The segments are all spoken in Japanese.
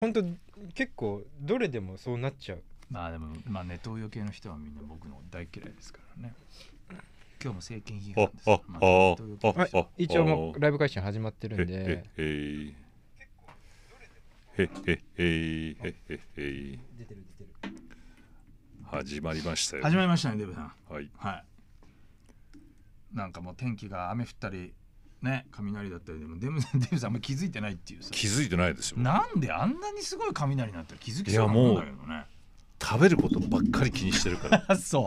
本当結構どれでもそうなっちゃうまあでも、まあ、ネトウヨ系の人はみんな僕の大嫌いですからね今日も政権批判ですあまあネあウ一応もうライブ配信始まってるんでへへへへへへへへへ出へるへ始まりましたよ始まりましたねデブさんはい、はい、なんかもう天気が雨降ったりね雷だったりでもデムデムさんあんま気づいてないっていうさ気づいてないですよなんであんなにすごい雷なたら気づきそうなんだけどね食べることばっかり気にしてるから そう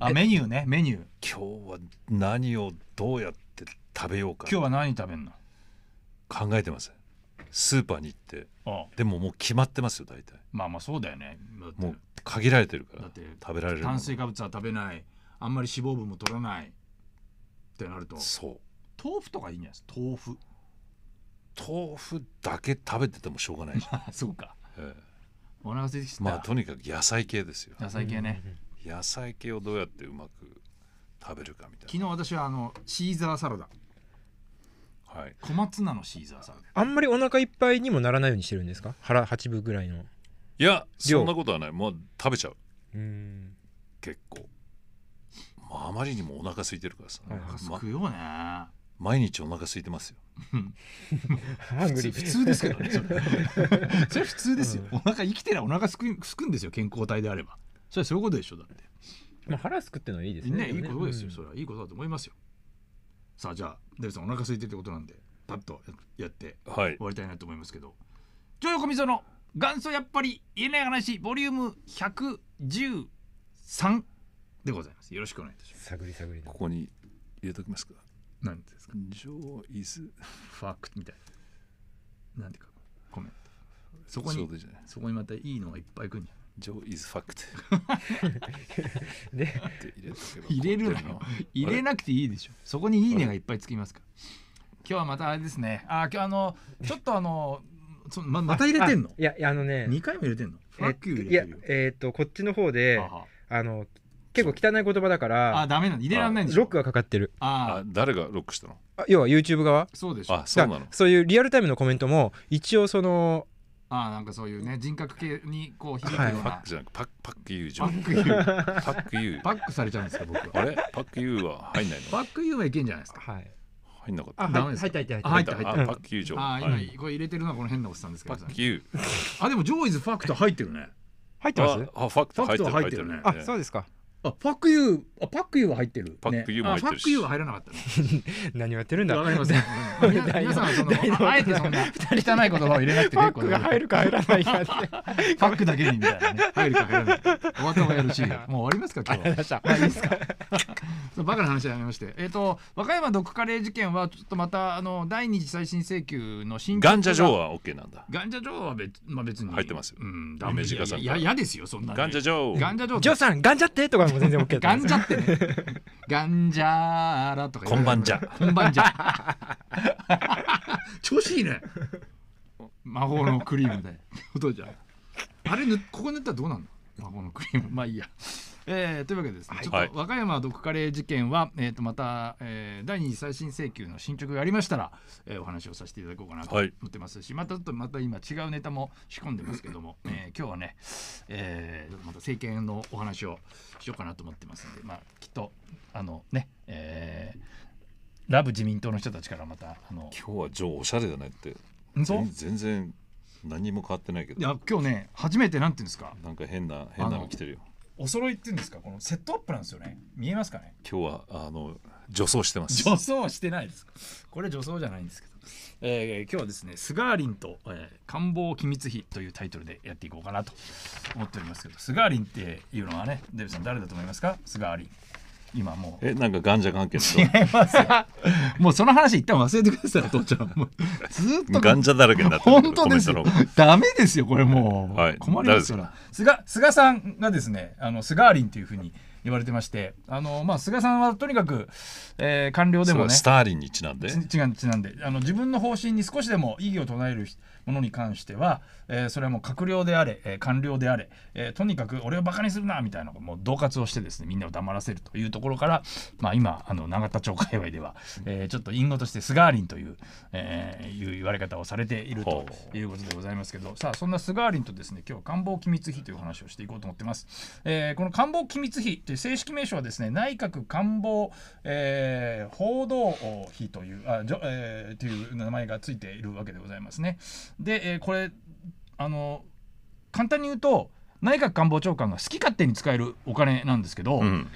あメニューねメニュー今日は何をどうやって食べようか今日は何食べんの考えてませんスーパーに行ってでももう決まってますよ大体まあまあそうだよねもう限られてるからだって食べられる炭水化物は食べないあんまり脂肪分も取らないってなるとそう豆腐とかいいんじゃないですか豆腐豆腐だけ食べててもしょうがないじゃん、あそうかええお腹空いてきた、まあとにかく野菜系ですよ野菜系ね、野菜系をどうやってうまく食べるかみたいな昨日私はあのシーザーサラダはい小松菜のシーザーサラダあんまりお腹いっぱいにもならないようにしてるんですか腹8分ぐらいのいやそんなことはないもう食べちゃううん結構、まあ、あまりにもお腹空いてるからさ、はお腹すくよね毎日お腹空いてますよ 普通ですけどねそれ それ普通ですよ、うん、お腹生きてりゃお腹すくすくんですよ健康体であればそれはそういうことでしょだって、まあ、腹すくってのはいいですねねいいことですよ、うん、それはいいことだと思いますよさあじゃあデルさんお腹空いてってことなんでパッとやって終わりたいなと思いますけど「ジョヨコミの元祖やっぱり言えない話ボリューム113」でございますよろしくお願いいたします探り探りここに入れときますかなんですかジョーイズファクみたいななんていうかコメントそこにそこにまたいいのがいっぱいくんじゃんジョーイズファクトね、入れるの入れなくていいでしょそこにいいねがいっぱいつきますか今日はまたあれですねあ今日あのちょっとあのそままた入れてんのいやあのね2回も入れてんのファック入れてるよいやえー、っとこっちの方であの結構汚い言葉だからあダメなん入れられないんでしロックがかかってるああ誰がロックしたのあ要は YouTube 側そうでしょあそうなのそういうリアルタイムのコメントも一応そのあなんかそういうね人格系にこう響くようパックじゃなくパックパックユーじゃパックユーパックユーパックされちゃうんですか僕あれパックユーは入んないのパックユーはいけんじゃないですかはい入んなかったあダメです入った入った入入っったた入ったパックユーじあー今これ入れてるのはこの変なおっさんですけパックユあでもジョイズファクト入ってるね入ってますあファクト入ってるファクト入てるねあそうですかあパックユーあパックユーは入ってる、パックユーも入ってるしパックユーは入らなかった 何をやってるんだわかりません、皆さんそのあえてそんな汚い言葉を入れなくて結構パックが入るか入らないかってパックだけにみたいなね入るか入らないお頭がよろしい もう終わりますか今日はりますかバカな話やめましてえっ、ー、と和歌山毒カレー事件はちょっとまたあの第二次再審請求の進ガンジャジョーはオッケーなんだガンジャジョーは別,、まあ、別に入ってますよ、うん、ダメージがさいや嫌ですよそんなガンジャジョーガンジャジョージョーさんガンジャってとかも全然 OK だガンジャってね。ガンジャーラとか。こんばんじゃ。こんばんじゃ。調子いいね。魔法のクリームで。こ とじゃ。あれここ塗ったらどうなんの魔法のクリーム。まあいいや。というわけです、ね、はい、ちょっと和歌山毒カレー事件は、えー、とまた、えー、第二次再審請求の進捗がありましたら、えー、お話をさせていただこうかなと思ってますし、はい、またちょっとまた今違うネタも仕込んでますけども、えー、今日はね、えー、また政権のお話をしようかなと思ってますんで、まあ、きっとあのね、えー、ラブ自民党の人たちからまたあの今日はジョーおしゃれだねって全然何も変わってないけどいや今日ね初めてなんていうんですかなんか変な変なの来てるよお揃いっていうんですかこのセットアップなんですよね見えますかね今日はあの女装してます女装してないですこれ女装じゃないんですけど、えー、今日はですね「スガーリンと、えー、官房機密費」というタイトルでやっていこうかなと思っておりますけどスガーリンっていうのはねデビさん誰だと思いますかスガーリン今もうえなんかガンジャ関係違います もうその話一旦忘れてくださいお 父ちゃんもうずっとガンジャだらけになって本当ですよダメですよこれもう、はい、困りますから菅菅さんがですねあの菅アリンというふうに言われてましてあの、まあ、菅さんはとにかく、えー、官僚でもねスターリンにちなんでちなんであの自分の方針に少しでも異議を唱えるものに関しては、えー、それはもう閣僚であれ、えー、官僚であれ、えー、とにかく俺をバカにするなみたいなもう恫喝をしてですねみんなを黙らせるというところから、まあ、今あの永田町界隈では、えー、ちょっと隠語として菅アリンという,、えー、いう言われ方をされているということでございますけどさあそんな菅アリンとですね今日官房機密費という話をしていこうと思ってます。えー、この官房機密費で正式名称はですね内閣官房、えー、報道費というあじょ、えー、という名前がついているわけでございますね。で、えー、これあの簡単に言うと内閣官房長官が好き勝手に使えるお金なんですけど、うん、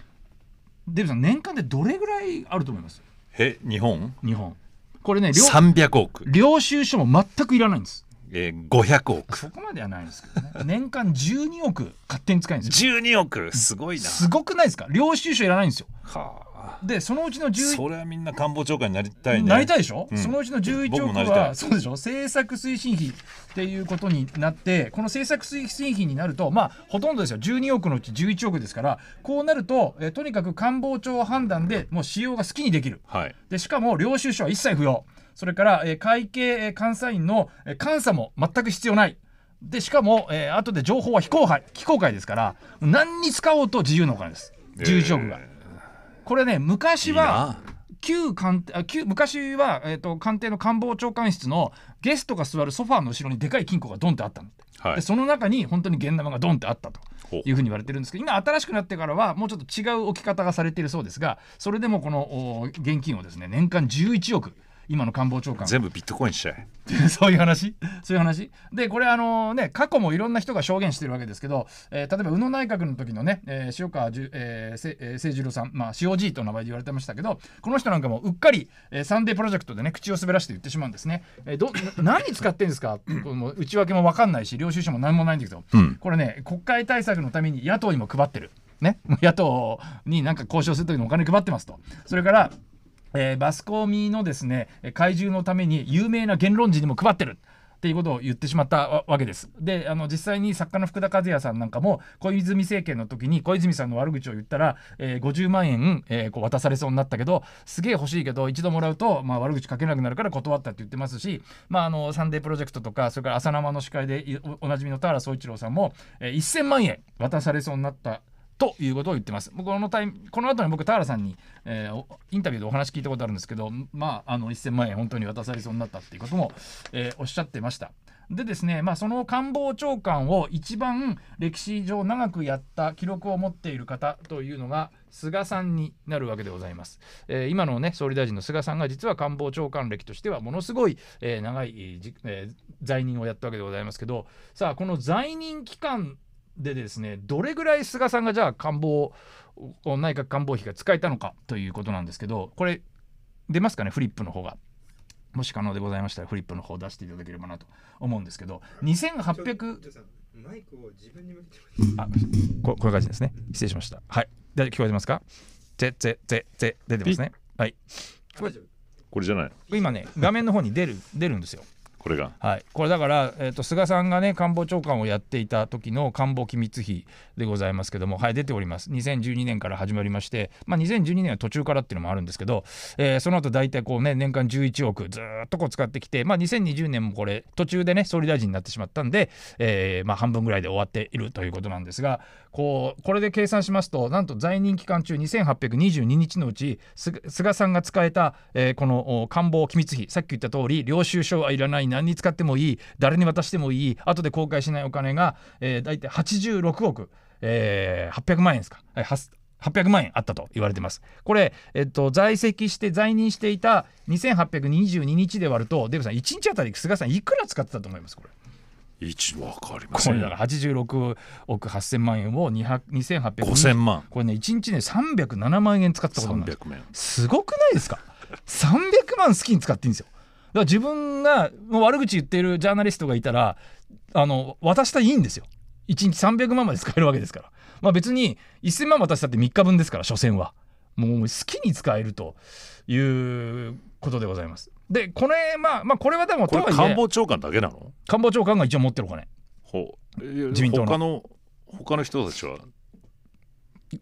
デブさん年間でどれぐらいあると思いますえ日本日本これね300億領収書も全くいらないんですえー、500億そこまではないですけどね 年間12億勝手に使えるんですよ12億すごいなすごくないですか領収書いらないんですよはあでそのうちの11それはみんな官房長官になりたいねなりたいでしょ、うん、そのうちの11億はそうでしょ政策推進費っていうことになってこの政策推進費になるとまあほとんどですよ12億のうち11億ですからこうなるとえとにかく官房長判断でもう使用が好きにできる、はい、でしかも領収書は一切不要、それから、え会計監査員の監査も全く必要ない。でしかも、えー、後で情報は非公開非公開ですから何に使おうと自由のお金です11億が、えー、これね昔は旧官あ旧昔は、えーと、官邸の官房長官室のゲストが座るソファーの後ろにでかい金庫がドンってあったの、はい、でその中に本当に現玉がドンってあったというふうに言われてるんですけど今新しくなってからはもうちょっと違う置き方がされているそうですがそれでもこの現金をですね年間11億今の官房長官全部ビットコインしちゃえ そういう話そういう話でこれあのね過去もいろんな人が証言してるわけですけど、えー、例えば宇野内閣の時のね、えー、塩川じゅ、ええ誠十郎さんまあ塩じと名前で言われてましたけどこの人なんかもうっかり、えー、サンデープロジェクトでね口を滑らして言ってしまうんですね、えー、ど何使ってんですかもう内訳も分かんないし領収書も何もないんだけど、うん、これね国会対策のために野党にも配ってるね野党になんか交渉する時にお金配ってますとそれからえー、バスコミのですね怪獣のために有名な言論人にも配ってるっていうことを言ってしまったわけです。であの実際に作家の福田和也さんなんかも小泉政権の時に小泉さんの悪口を言ったら、えー、50万円、えー、こう渡されそうになったけどすげえ欲しいけど一度もらうと、まあ、悪口書けなくなるから断ったって言ってますし「まあ、あのサンデープロジェクト」とかそれから「朝生」の司会でおなじみの田原総一郎さんも、えー、1000万円渡されそうになったということを言ってます。このタイこの後に僕、田原さんに、えー、インタビューでお話聞いたことあるんですけど、まあ、あの1000万円本当に渡されそうになったっていうことも、えー、おっしゃってました。でですね、まあ、その官房長官を一番歴史上長くやった記録を持っている方というのが、菅さんになるわけでございます。えー、今のね、総理大臣の菅さんが実は官房長官歴としてはものすごい、え長い、え在任をやったわけでございますけど、さあ、この在任期間でですねどれぐらい菅さんがじゃあ官房内閣官房費が使えたのかということなんですけどこれ出ますかねフリップの方が。もし可能でございましたらフリップの方を出していただければなと思うんですけど2800マイクを自分にあここういう感じですね失礼しましたはい大聞こえてますかぜぜぜぜ出てますねはいこれじゃない今ね画面の方に出る出るんですよこれが、はい、これだから、えーと、菅さんがね官房長官をやっていた時の官房機密費でございますけども、はい、出ております2012年から始まりまして、まあ、2012年は途中からっていうのもあるんですけど、えー、その後大体こうね年間11億ずっとこう使ってきて、まあ、2020年もこれ途中でね総理大臣になってしまったんで、えー、まあ、半分ぐらいで終わっているということなんですがこうこれで計算しますとなんと在任期間中2822日のうち菅さんが使えた、えー、この官房機密費さっき言った通り領収書はいらない何に使ってもいい誰に渡してもいい後で公開しないお金が、えー、大体86億、えー、800万円ですか。800万円あったと言われてます。これ、えっと、在籍して、在任していた2822日で割ると、デブさん、1日あたり菅さん、いくら使ってたと思いますこれ。1分かりません、これだから86億8000万円を2800万これね1日ね307万円使ったことなんですすごくないですか300万好きに使っていいんですよから自分が悪口言ってるジャーナリストがいたらあの渡したらいいんですよ1日300万まで使えるわけですから、まあ、別に1000万渡したって3日分ですから所詮はもう好きに使えるということでございますでこれまあまあこれはでもこれ官房長官だけなの官房長官が一応持ってるお金ほう自民党の他の他の人たちは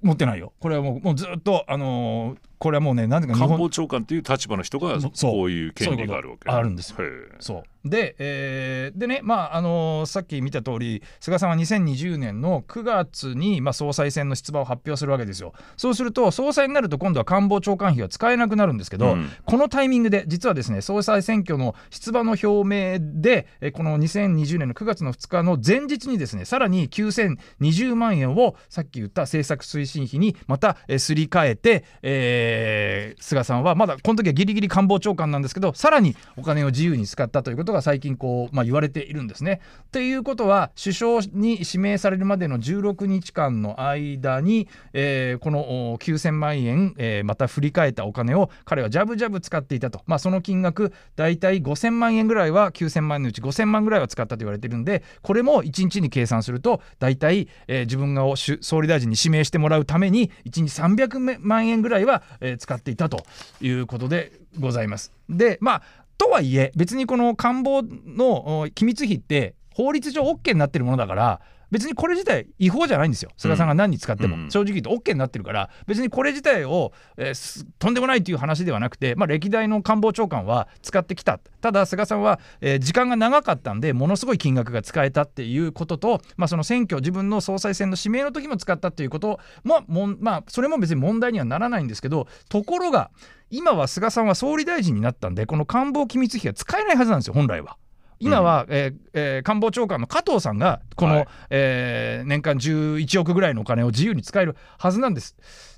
持ってないよこれはもうもうずっと、あのー、これはもうね、何でか官房長官という立場の人がこういう権利があるわけあるんですよ。そうで、えー、でね、まああのー、さっき見た通り、菅さんは2020年の9月に、まあ、総裁選の出馬を発表するわけですよ。そうすると、総裁になると今度は官房長官費は使えなくなるんですけど、うん、このタイミングで、実はですね、総裁選挙の出馬の表明で、えこの2020年の9月の2日の前日にですね、さらに9020万円をさっき言った政策推進費にまた、えすり替えて、えーー、菅さんはまだこの時はギリギリ官房長官なんですけどさらにお金を自由に使ったということが最近こう、まあ、言われているんですね。ということは首相に指名されるまでの16日間の間に、えー、この9000万円、えー、また振り替えたお金を彼はジャブジャブ使っていたと、まあ、その金額大体5000万円ぐらいは9000万円のうち5000万ぐらいは使ったと言われているんでこれも1日に計算すると大体、えー、自分が総理大臣に指名してもらうために1日300万円ぐらいはえー、使っていたということでございます。でまあとはいえ別にこの官房の機密費って法律上 OK になってるものだから別にこれ自体違法じゃないんですよ菅さんが何に使っても、うん、正直言うと OK になってるから別にこれ自体を、えー、とんでもないという話ではなくて、まあ、歴代の官房長官は使ってきたただ菅さんは、えー、時間が長かったんでものすごい金額が使えたっていうことと、まあ、その選挙自分の総裁選の指名の時も使ったっていうこともも、まあ、それも別に問題にはならないんですけどところが今は菅さんは総理大臣になったんでこの官房機密費が使えないはずなんですよ本来は。今は、うん、えー、えー、官房長官の加藤さんがこの、はい、えー、年間11億ぐらいのお金を自由に使えるはずなんです。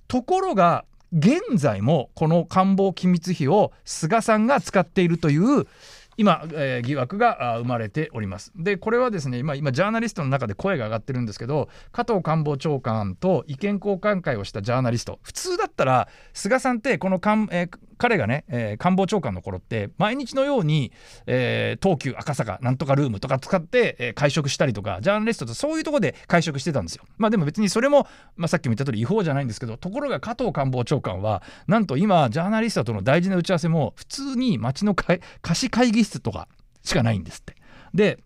ところが現在もこの官房機密費を菅さんが使っているという今、えー、疑惑が生まれております。でこれはですね今今ジャーナリストの中で声が上がってるんですけど加藤官房長官と意見交換会をしたジャーナリスト普通だったら菅さんってこのかん、えー、彼がね、えー、官房長官の頃って毎日のように、えー、東急赤坂なんとかルームとか使って、えー、会食したりとかジャーナリストとそういうとこで会食してたんですよ。まあでも別にそれも、まあ、さっきも言った通り違法じゃないんですけどところが加藤官房長官はなんと今ジャーナリストとの大事な打ち合わせも普通に町の貸し会議室とかしかないんですって。で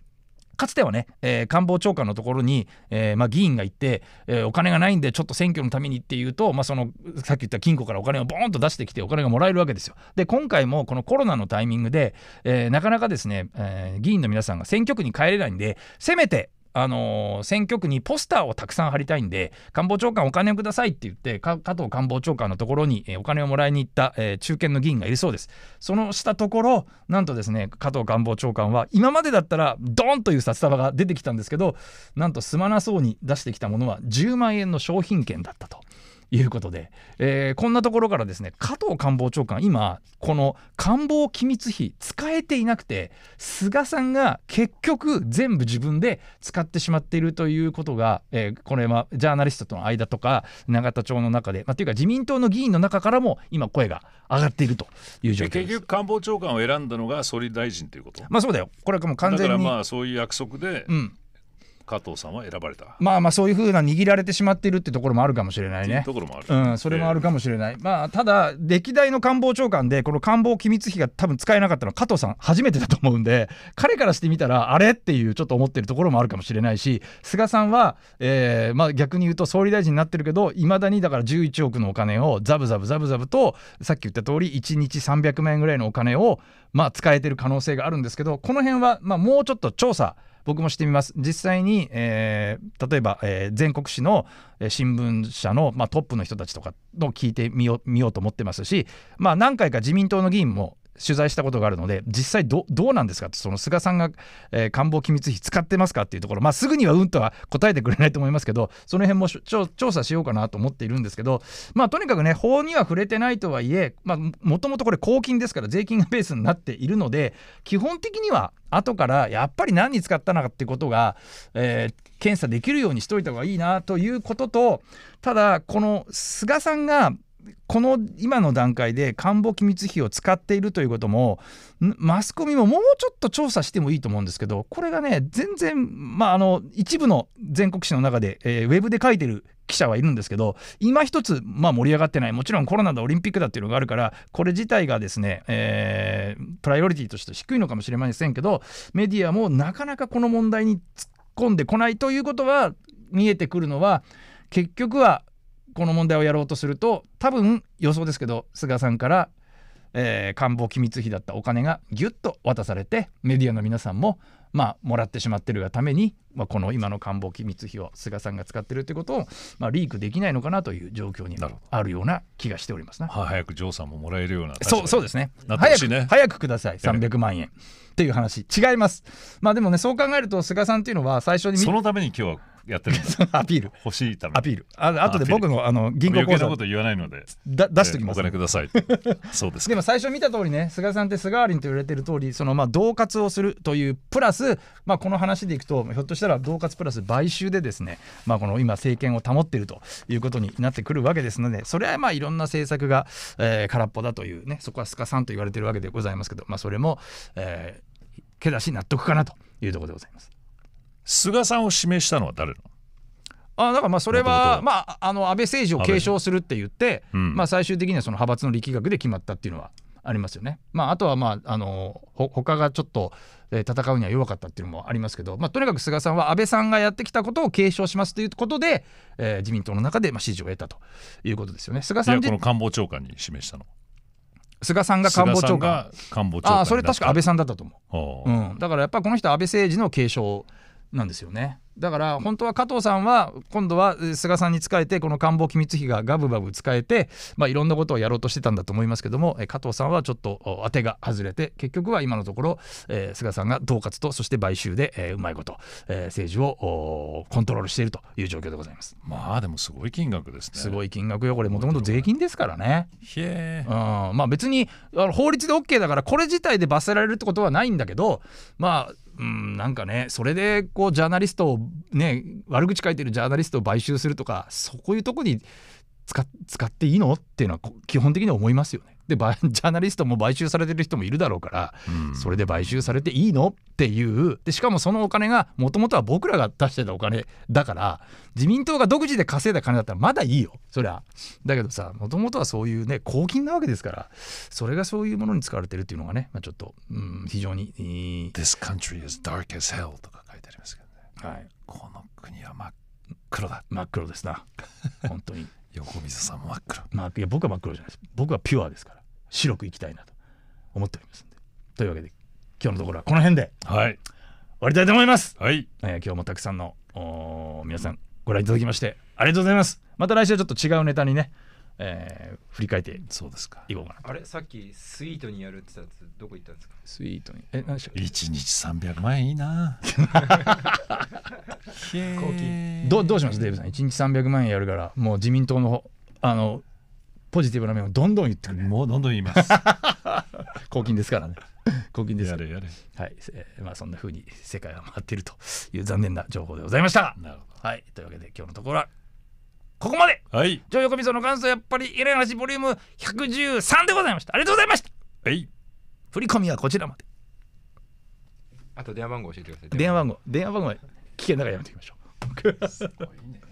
かつてはね、えー、官房長官のところに、えーまあ、議員が行って、えー、お金がないんでちょっと選挙のためにっていうと、まあ、そのさっき言った金庫からお金をボーンと出してきてお金がもらえるわけですよ。で今回もこのコロナのタイミングで、えー、なかなかですね、えー、議員の皆さんが選挙区に帰れないんでせめてあの選挙区にポスターをたくさん貼りたいんで官房長官お金をくださいって言って加藤官房長官のところに、えお金をもらいに行った、え中堅の議員がいるそうですそのしたところなんとですね加藤官房長官は今までだったらドンという札束が出てきたんですけどなんとすまなそうに出してきたものは10万円の商品券だったと。いうことで、えー、こんなところからですね加藤官房長官今この官房機密費使えていなくて菅さんが結局全部自分で使ってしまっているということが、えー、これはジャーナリストとの間とか永田町の中で、まあ、というか自民党の議員の中からも今声が上がっているという状況です結局官房長官を選んだのが総理大臣ということまあそうだよこれはもう完全にまあそういう約束で、うん加藤さんは選ばれたまあまあそういうふうな握られてしまっているってところもあるかもしれないねところもある、うん、それもあるかもしれない、えー、まあただ歴代の官房長官でこの官房機密費が多分使えなかったのは加藤さん初めてだと思うんで 彼からしてみたらあれっていうちょっと思ってるところもあるかもしれないし菅さんは、えー、まあ逆に言うと総理大臣になってるけどいまだにだから11億のお金をザブザブザブザブとさっき言った通り1日300万円ぐらいのお金をまあ使えてる可能性があるんですけどこの辺はまあもうちょっと調査僕もしてみます実際に、えー、例えば、えー、全国紙の新聞社の、まあ、トップの人たちとかの聞いてみようと思ってますし、まあ、何回か自民党の議員も取材したことがあるので実際どうなんですかってその菅さんが、えー、官房機密費使ってますかっていうところ、まあ、すぐにはうんとは答えてくれないと思いますけどその辺も調査しようかなと思っているんですけど、まあ、とにかくね法には触れてないとはいえ、まもともとこれ公金ですから税金がベースになっているので基本的には後からやっぱり何に使ったのかってことが、えー、検査できるようにしといた方がいいなということとただこの菅さんがこの今の段階で官房機密費を使っているということもマスコミももうちょっと調査してもいいと思うんですけどこれがね全然、まあ、あの一部の全国紙の中で、えー、ウェブで書いてる記者はいるんですけど今一つ、まあ、盛り上がってないもちろんコロナだオリンピックだっていうのがあるからこれ自体がですね、えー、プライオリティとして低いのかもしれませんけどメディアもなかなかこの問題に突っ込んでこないということは見えてくるのは結局はこの問題をやろうとすると多分予想ですけど菅さんから、えー、官房機密費だったお金がギュッと渡されてメディアの皆さんもまあもらってしまってるがために、まあ、この今の官房機密費を菅さんが使ってるってことを、まあ、リークできないのかなという状況にあるような気がしておりますね。は早く城さんももらえるようなそうそうですね、ね、早く早くください300万円っていう話違います。まあでもねそう考えると菅さんっていうのは最初にそのために今日はやってるんです アピール欲しいためアピールああとで僕のあの銀行口座余計なこと言わないのでだ出してきます、ね、お金ください そうですでも最初見た通りね菅さんって菅原ーと言われてる通りそのまあ同活をするというプラス、まあ、この話でいくとひょっとしたら同活プラス買収でですね、まあ、この今政権を保っているということになってくるわけですのでそれはまあいろんな政策が、えー、空っぽだというねそこはスカさんと言われてるわけでございますけど、まあ、それも、えー、けだし納得かなというところでございます。菅さんを指名したのは誰のあだからまあそれは、まあ、あの安倍政治を継承するって言って、うん、まあ、最終的にはその派閥の力学で決まったっていうのはありますよね。まあ、あとは、まあ、あのほ他がちょっと、え戦うには弱かったっていうのもありますけど、まあ、とにかく菅さんは安倍さんがやってきたことを継承しますということで、えー、自民党の中で、まあ、支持を得たということですよね。菅さんこの官房長官に示したの菅さんが官房長官官長あそれ確か安倍さんだったと思う、うん、だからやっぱりこの人は安倍政治の継承なんですよねだから本当は加藤さんは今度は菅さんに仕えてこの官房機密費がガブガブ使えて、まあ、いろんなことをやろうとしてたんだと思いますけども加藤さんはちょっと当てが外れて結局は今のところ、え菅さんが統括とそして買収で、えうまいこと、え政治をコントロールしているという状況でございますまあでもすごい金額ですねすごい金額よこれもともと税金ですからねへえ、うん、まあ別にあの法律で OK だからこれ自体で罰せられるってことはないんだけどまあうん、なんかねそれでこうジャーナリストをね悪口書いてるジャーナリストを買収するとかそういうとこに使っていいのっていうのは基本的には思いますよね。で ジャーナリストも買収されてる人もいるだろうから、うん、それで買収されていいのっていうでしかもそのお金がもともとは僕らが出してたお金だから自民党が独自で稼いだ金だったらまだいいよそりゃだけどさもともとはそういうね公金なわけですからそれがそういうものに使われてるっていうのがね、まあ、ちょっと、うん、非常に「This country is dark as hell」とか書いてありますけどね、はい、この国は真っ黒だ真っ黒ですな本当に 横溝さんも真っ黒、まあ、いや僕は真っ黒じゃないです僕はピュアですから白くいきたいなと思っておりますんでというわけで今日のところはこの辺で、はい、終わりたいと思います、はいえー、今日もたくさんのお皆さんご覧いただきましてありがとうございますまた来週ちょっと違うネタにねえー、振り返ってそうですかいこうかあれさっきスイートにやるって言ったやつどこ行ったんですかスイートにえ何でしょうけ1日300万円いいな どどうしますデーブさん1日300万円やるからもう自民党のあのポジティブな面をどんどん言ってくれもうどんどん言います抗菌 ですからね抗菌 ですからはい、えー、まあそんなふうに世界は回っているという残念な情報でございましたなるほどはいというわけで今日のところはここまではい上横溝の感想やっぱりイレナシボリューム113でございましたありがとうございましたはい振り込みはこちらまであと電話番号教えてください電話番号電話番号は危険いからやめていきましょうすごいね